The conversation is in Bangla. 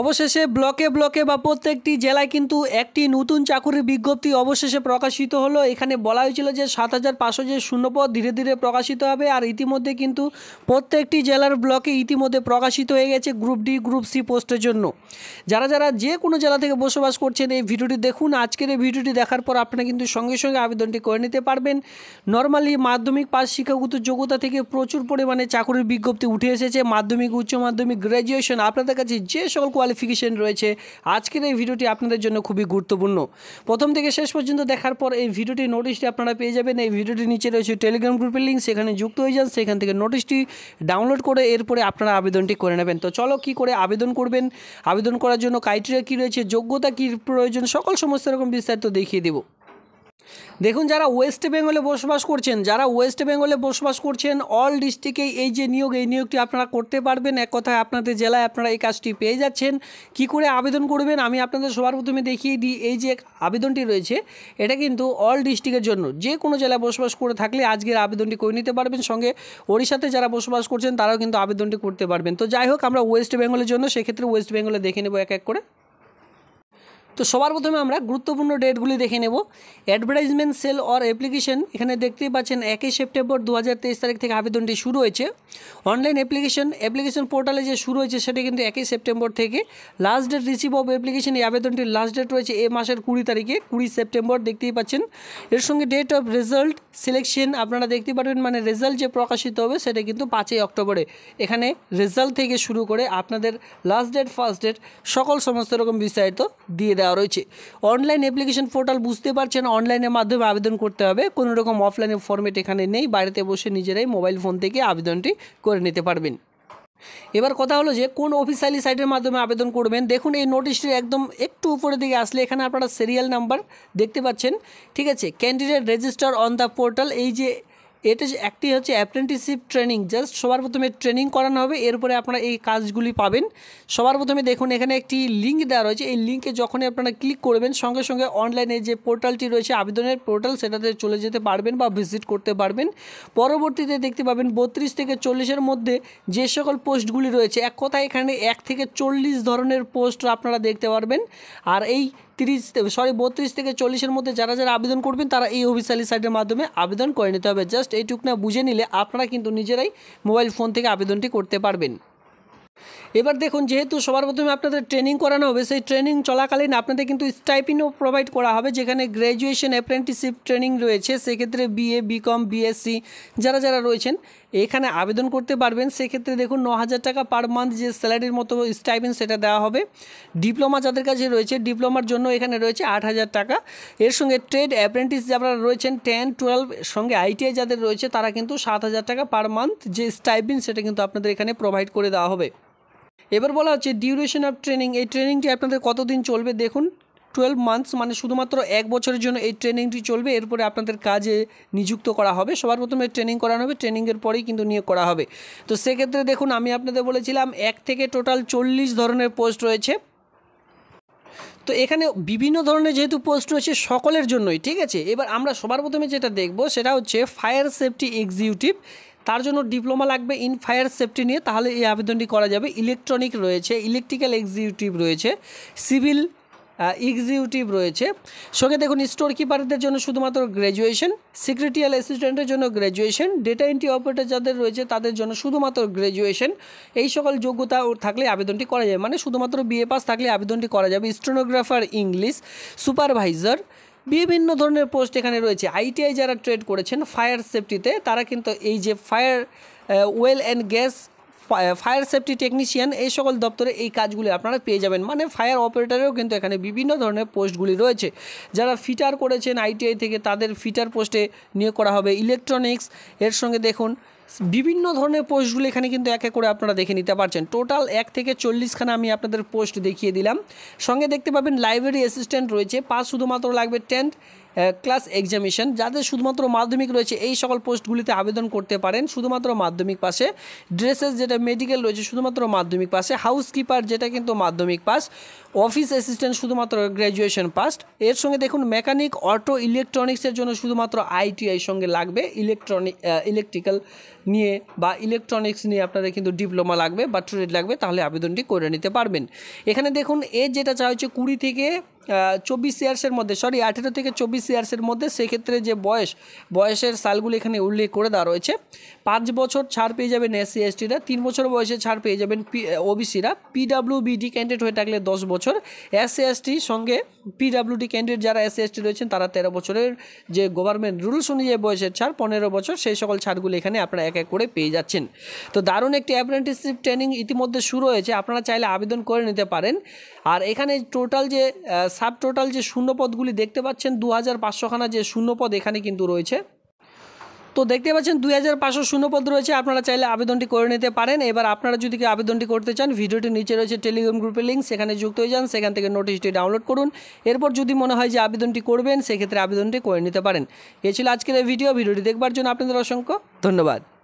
অবশেষে ব্লকে ব্লকে বা প্রত্যেকটি জেলায় কিন্তু একটি নতুন চাকুরির বিজ্ঞপ্তি অবশেষে প্রকাশিত হলো এখানে বলা হয়েছিল যে সাত হাজার পাঁচশো যে শূন্যপদ ধীরে ধীরে প্রকাশিত হবে আর ইতিমধ্যে কিন্তু প্রত্যেকটি জেলার ব্লকে ইতিমধ্যে প্রকাশিত হয়ে গেছে গ্রুপ ডি গ্রুপ সি পোস্টের জন্য যারা যারা যে কোনো জেলা থেকে বসবাস করছেন এই ভিডিওটি দেখুন আজকের এই ভিডিওটি দেখার পর আপনারা কিন্তু সঙ্গে সঙ্গে আবেদনটি করে নিতে পারবেন নর্মালি মাধ্যমিক পাশ শিক্ষাগত যোগ্যতা থেকে প্রচুর পরিমাণে চাকুরির বিজ্ঞপ্তি উঠে এসেছে মাধ্যমিক উচ্চ মাধ্যমিক গ্র্যাজুয়েশন আপনাদের কাছে যে সকল কোয়ালিফিকেশন রয়েছে আজকের এই ভিডিওটি আপনাদের জন্য খুবই গুরুত্বপূর্ণ প্রথম থেকে শেষ পর্যন্ত দেখার পর এই ভিডিওটি নোটিশটি আপনারা পেয়ে যাবেন এই ভিডিওটি নিচে রয়েছে টেলিগ্রাম গ্রুপের লিঙ্ক সেখানে যুক্ত হয়ে যান সেখান থেকে নোটিশটি ডাউনলোড করে এরপরে আপনারা আবেদনটি করে নেবেন তো চলো কি করে আবেদন করবেন আবেদন করার জন্য ক্রাইটেরিয়া কী রয়েছে যোগ্যতা কী প্রয়োজন সকল সমস্ত রকম বিস্তারিত দেখিয়ে দেবো দেখুন যারা ওয়েস্ট বেঙ্গলে বসবাস করছেন যারা ওয়েস্ট বেঙ্গলে বসবাস করছেন অল ডিস্ট্রিক্টে এই যে নিয়োগ এই নিয়োগটি আপনারা করতে পারবেন এক কথায় আপনাদের জেলায় আপনারা এই কাজটি পেয়ে যাচ্ছেন কি করে আবেদন করবেন আমি আপনাদের সবার প্রথমে দেখিয়ে দিই এই যে আবেদনটি রয়েছে এটা কিন্তু অল ডিস্ট্রিক্টের জন্য যে কোনো জেলায় বসবাস করে থাকলে আজকের আবেদনটি করে নিতে পারবেন সঙ্গে ওড়িশাতে যারা বসবাস করছেন তারাও কিন্তু আবেদনটি করতে পারবেন তো যাই হোক আমরা ওয়েস্ট বেঙ্গলের জন্য সেক্ষেত্রে ওয়েস্ট বেঙ্গলে দেখে নেব এক এক করে তো সবার প্রথমে আমরা গুরুত্বপূর্ণ ডেটগুলি দেখে নেব অ্যাডভার্টাইজমেন্ট সেল অর অ্যাপ্লিকেশন এখানে দেখতেই পাচ্ছেন একই সেপ্টেম্বর দু তারিখ থেকে আবেদনটি শুরু হয়েছে অনলাইন অ্যাপ্লিকেশন অ্যাপ্লিকেশন পোর্টালে যে শুরু হয়েছে সেটা কিন্তু একই সেপ্টেম্বর থেকে last date receive of application এই আবেদনটির লাস্ট ডেট রয়েছে এ মাসের কুড়ি তারিখে কুড়ি সেপ্টেম্বর দেখতেই পাচ্ছেন এর সঙ্গে ডেট অফ রেজাল্ট সিলেকশন আপনারা দেখতে পারবেন মানে রেজাল্ট যে প্রকাশিত হবে সেটা কিন্তু পাঁচই অক্টোবরে এখানে রেজাল্ট থেকে শুরু করে আপনাদের লাস্ট ডেট ফার্স্ট ডেট সকল সমস্ত রকম বিস্তারিত দিয়ে দেওয়া দেওয়া রয়েছে অনলাইন অ্যাপ্লিকেশন পোর্টাল বুঝতে পারছেন অনলাইনের মাধ্যমে আবেদন করতে হবে কোনো রকম অফলাইনে ফর্মেট এখানে নেই বাড়িতে বসে নিজেরাই মোবাইল ফোন থেকে আবেদনটি করে নিতে পারবেন এবার কথা হলো যে কোন অফিসিয়ালি সাইটের মাধ্যমে আবেদন করবেন দেখুন এই নোটিশটির একদম একটু উপরে দিকে আসলে এখানে আপনারা সিরিয়াল নাম্বার দেখতে পাচ্ছেন ঠিক আছে candidate register on the portal এই যে এটা একটি হচ্ছে অ্যাপ্রেন্টিসশিপ ট্রেনিং জাস্ট সবার প্রথমে ট্রেনিং করানো হবে এরপরে আপনারা এই কাজগুলি পাবেন সবার প্রথমে দেখুন এখানে একটি লিঙ্ক দেওয়া রয়েছে এই লিঙ্কে যখনই আপনারা ক্লিক করবেন সঙ্গে সঙ্গে অনলাইনে যে পোর্টালটি রয়েছে আবেদনের পোর্টাল সেটাতে চলে যেতে পারবেন বা ভিজিট করতে পারবেন পরবর্তীতে দেখতে পাবেন বত্রিশ থেকে চল্লিশের মধ্যে যে সকল পোস্টগুলি রয়েছে এক কথায় এখানে এক থেকে চল্লিশ ধরনের পোস্ট আপনারা দেখতে পারবেন আর এই তিরিশ সরি বত্রিশ থেকে চল্লিশের মধ্যে যারা যারা আবেদন করবেন তারা এই অফিসিয়ালি সাইটের মাধ্যমে আবেদন করে নিতে হবে জাস্ট এইটুকু না বুঝে নিলে আপনারা কিন্তু নিজেরাই মোবাইল ফোন থেকে আবেদনটি করতে পারবেন এবার দেখুন যেহেতু সবার প্রথমে আপনাদের ট্রেনিং করানো হবে সেই ট্রেনিং চলাকালীন আপনাদের কিন্তু স্টাইপিনও প্রোভাইড করা হবে যেখানে গ্র্যাজুয়েশন অ্যাপ্রেন্টিসশিপ ট্রেনিং রয়েছে সেক্ষেত্রে বিএ বিকম বিএসসি যারা যারা রয়েছেন এখানে আবেদন করতে পারবেন সেক্ষেত্রে দেখুন ন হাজার টাকা পার মান্থ যে স্যালারির মতো স্টাইপেন সেটা দেওয়া হবে ডিপ্লোমা যাদের কাছে রয়েছে ডিপ্লোমার জন্য এখানে রয়েছে আট হাজার টাকা এর সঙ্গে ট্রেড অ্যাপ্রেন্টিস যারা রয়েছেন টেন টুয়েলভ সঙ্গে আইটিআই যাদের রয়েছে তারা কিন্তু সাত হাজার টাকা পার মান্থ যে স্টাইপেন সেটা কিন্তু আপনাদের এখানে প্রোভাইড করে দেওয়া হবে এবার বলা হচ্ছে ডিউরেশন অফ ট্রেনিং এই ট্রেনিংটি আপনাদের কতদিন চলবে দেখুন টুয়েলভ মান্থস মানে শুধুমাত্র এক বছরের জন্য এই ট্রেনিংটি চলবে এরপরে আপনাদের কাজে নিযুক্ত করা হবে সবার প্রথমে ট্রেনিং করানো হবে ট্রেনিংয়ের পরেই কিন্তু নিয়োগ করা হবে তো সেক্ষেত্রে দেখুন আমি আপনাদের বলেছিলাম এক থেকে টোটাল চল্লিশ ধরনের পোস্ট রয়েছে তো এখানে বিভিন্ন ধরনের যেহেতু পোস্ট রয়েছে সকলের জন্যই ঠিক আছে এবার আমরা সবার প্রথমে যেটা দেখব সেটা হচ্ছে ফায়ার সেফটি এক্সিকিউটিভ তার জন্য ডিপ্লোমা লাগবে ইন ফায়ার সেফটি নিয়ে তাহলে এই আবেদনটি করা যাবে ইলেকট্রনিক রয়েছে ইলেকট্রিক্যাল এক্সিকিউটিভ রয়েছে সিভিল এক্সিকিউটিভ রয়েছে সঙ্গে দেখুন স্টোর কিপারদের জন্য শুধুমাত্র গ্র্যাজুয়েশন সিক্রেটিয়াল অ্যাসিস্ট্যান্টের জন্য গ্র্যাজুয়েশন ডেটা এন্ট্রি অপারেটার যাদের রয়েছে তাদের জন্য শুধুমাত্র গ্র্যাজুয়েশন এই সকল যোগ্যতা মানে থাকলে আবেদনটি করা যাবে মানে শুধুমাত্র বিএ পাস থাকলে আবেদনটি করা যাবে স্টোনোগ্রাফার ইংলিশ সুপারভাইজার বিভিন্ন ধরনের পোস্ট এখানে রয়েছে আইটিআই যারা ট্রেড করেছেন ফায়ার সেফটিতে তারা কিন্তু এই যে fire oil and gas fire safety technician এই সকল দপ্তরে এই কাজগুলি আপনারা পেয়ে যাবেন মানে ফায়ার অপারেটারেও কিন্তু এখানে বিভিন্ন ধরনের পোস্টগুলি রয়েছে যারা ফিটার করেছেন আইটিআই থেকে তাদের ফিটার পোস্টে নিয়োগ করা হবে ইলেকট্রনিক্স এর সঙ্গে দেখুন বিভিন্ন ধরনের পোস্টগুলো এখানে কিন্তু এক এক করে আপনারা দেখে নিতে পারছেন টোটাল এক থেকে চল্লিশখানা আমি আপনাদের পোস্ট দেখিয়ে দিলাম সঙ্গে দেখতে পাবেন লাইব্রেরি অ্যাসিস্ট্যান্ট রয়েছে পাস শুধুমাত্র লাগবে টেন্ট ক্লাস এক্সামিশন যাদের শুধুমাত্র মাধ্যমিক রয়েছে এই সকল পোস্টগুলিতে আবেদন করতে পারেন শুধুমাত্র মাধ্যমিক পাশে ড্রেসেস যেটা মেডিকেল রয়েছে শুধুমাত্র মাধ্যমিক পাশে হাউসকিপার যেটা কিন্তু মাধ্যমিক পাস অফিস অ্যাসিস্ট্যান্ট শুধুমাত্র গ্র্যাজুয়েশন পাস এর সঙ্গে দেখুন মেকানিক অটো ইলেকট্রনিক্সের জন্য শুধুমাত্র আইটিআই সঙ্গে লাগবে ইলেকট্রনিক ইলেকট্রিক্যাল নিয়ে বা ইলেকট্রনিক্স নিয়ে আপনাদের কিন্তু ডিপ্লোমা লাগবে বা ট্রেড লাগবে তাহলে আবেদনটি করে নিতে পারবেন এখানে দেখুন এ যেটা চাওয়া হচ্ছে কুড়ি থেকে চব্বিশ ইয়ার্সের মধ্যে সরি আঠেরো থেকে চব্বিশ ইয়ার্সের মধ্যে সেক্ষেত্রে যে বয়স বয়সের সালগুলি এখানে উল্লেখ করে দেওয়া রয়েছে পাঁচ বছর ছাড় পেয়ে যাবেন সি এসটিরা তিন বছর বয়সে ছাড় পেয়ে যাবেন পি ওবিসিরা পিডাব্লিউবিডি ক্যান্ডিডেট হয়ে থাকলে দশ বছর এস সি এসটি সঙ্গে পিডাব্লিউডি ক্যান্ডিডেট যারা সি এসটি রয়েছেন তারা তেরো বছরের যে গভর্নমেন্ট রুলস অনুযায়ী বয়সের ছাড় পনেরো বছর সেই সকল ছাড়গুলো এখানে আপনারা এক এক করে পেয়ে যাচ্ছেন তো দারুণ একটি অ্যাপ্রেন্টিসশিপ ট্রেনিং ইতিমধ্যে শুরু হয়েছে আপনারা চাইলে আবেদন করে নিতে পারেন আর এখানে টোটাল যে সাব টোটাল যে শূন্যপদগুলি দেখতে পাচ্ছেন দু হাজার পাঁচশোখানা যে শূন্যপদ এখানে কিন্তু রয়েছে তো দেখতে পাচ্ছেন দুই হাজার পাঁচশো শূন্যপদ রয়েছে আপনারা চাইলে আবেদনটি করে নিতে পারেন এবার আপনারা যদি আবেদনটি করতে চান ভিডিওটির নিচে রয়েছে টেলিগ্রাম গ্রুপের লিঙ্ক সেখানে যুক্ত হয়ে যান সেখান থেকে নোটিশটি ডাউনলোড করুন এরপর যদি মনে হয় যে আবেদনটি করবেন সেক্ষেত্রে আবেদনটি করে নিতে পারেন এ ছিল আজকের এই ভিডিও ভিডিওটি দেখবার জন্য আপনাদের অসংখ্য ধন্যবাদ